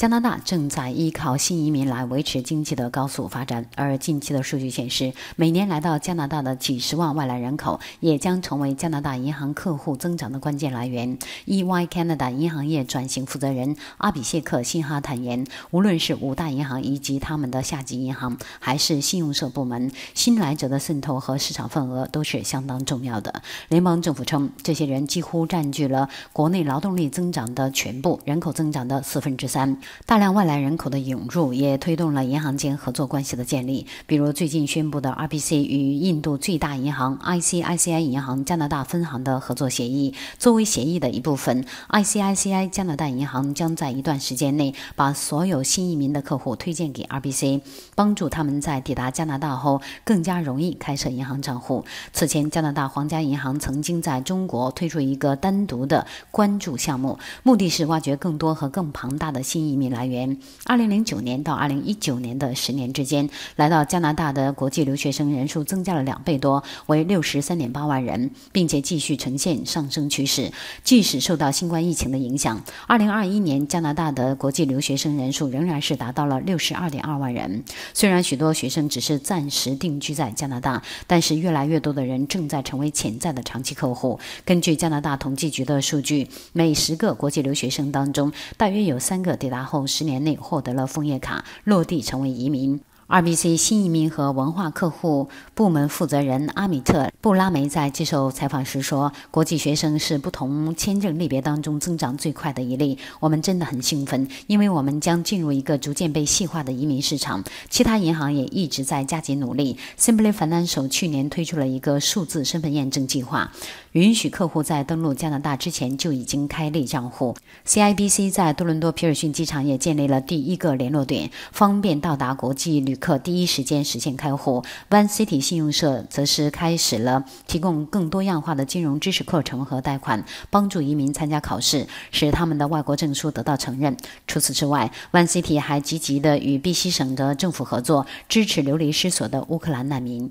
加拿大正在依靠新移民来维持经济的高速发展，而近期的数据显示，每年来到加拿大的几十万外来人口也将成为加拿大银行客户增长的关键来源。EY Canada 银行业转型负责人阿比谢克辛哈坦言，无论是五大银行以及他们的下级银行，还是信用社部门，新来者的渗透和市场份额都是相当重要的。联邦政府称，这些人几乎占据了国内劳动力增长的全部，人口增长的四分之三。大量外来人口的涌入也推动了银行间合作关系的建立。比如最近宣布的 RBC 与印度最大银行 ICICI 银行加拿大分行的合作协议。作为协议的一部分，ICICI 加拿大银行将在一段时间内把所有新移民的客户推荐给 RBC，帮助他们在抵达加拿大后更加容易开设银行账户。此前，加拿大皇家银行曾经在中国推出一个单独的关注项目，目的是挖掘更多和更庞大的新移。米来源，二零零九年到二零一九年的十年之间，来到加拿大的国际留学生人数增加了两倍多，为六十三点八万人，并且继续呈现上升趋势。即使受到新冠疫情的影响，二零二一年加拿大的国际留学生人数仍然是达到了六十二点二万人。虽然许多学生只是暂时定居在加拿大，但是越来越多的人正在成为潜在的长期客户。根据加拿大统计局的数据，每十个国际留学生当中，大约有三个抵达。后十年内获得了枫叶卡，落地成为移民。RBC 新移民和文化客户部门负责人阿米特布拉梅在接受采访时说：“国际学生是不同签证类别当中增长最快的一类，我们真的很兴奋，因为我们将进入一个逐渐被细化的移民市场。其他银行也一直在加紧努力。Simply Financial 去年推出了一个数字身份验证计划，允许客户在登陆加拿大之前就已经开立账户。CIBC 在多伦多皮尔逊机场也建立了第一个联络点，方便到达国际旅。”可第一时间实现开户。One City 信用社则是开始了提供更多样化的金融知识课程和贷款，帮助移民参加考试，使他们的外国证书得到承认。除此之外，One City 还积极地与 b 西省的政府合作，支持流离失所的乌克兰难民。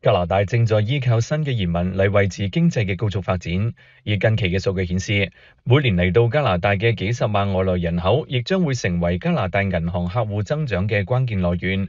加拿大正在依靠新嘅移民嚟维持经济嘅高速发展，而近期嘅数据显示，每年嚟到加拿大嘅几十万外来人口，亦将会成为加拿大银行客户增长嘅关键来源。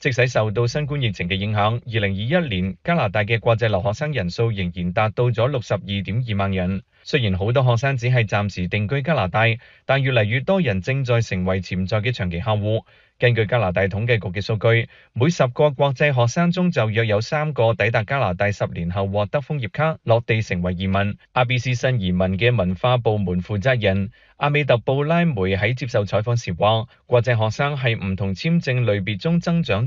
即使受到新冠疫情嘅影响，二零二一年加拿大嘅国际留学生人数仍然达到咗六十二点二万人。虽然好多学生只系暂时定居加拿大，但越嚟越多人正在成为潜在嘅长期客户。根据加拿大统计局嘅数据，每十个国际学生中就约有三个抵达加拿大十年后获得枫叶卡，落地成为移民。阿 b c 新移民嘅文化部门负责人阿美特布拉梅喺接受采访时话：，国际学生系唔同签证类别中增长。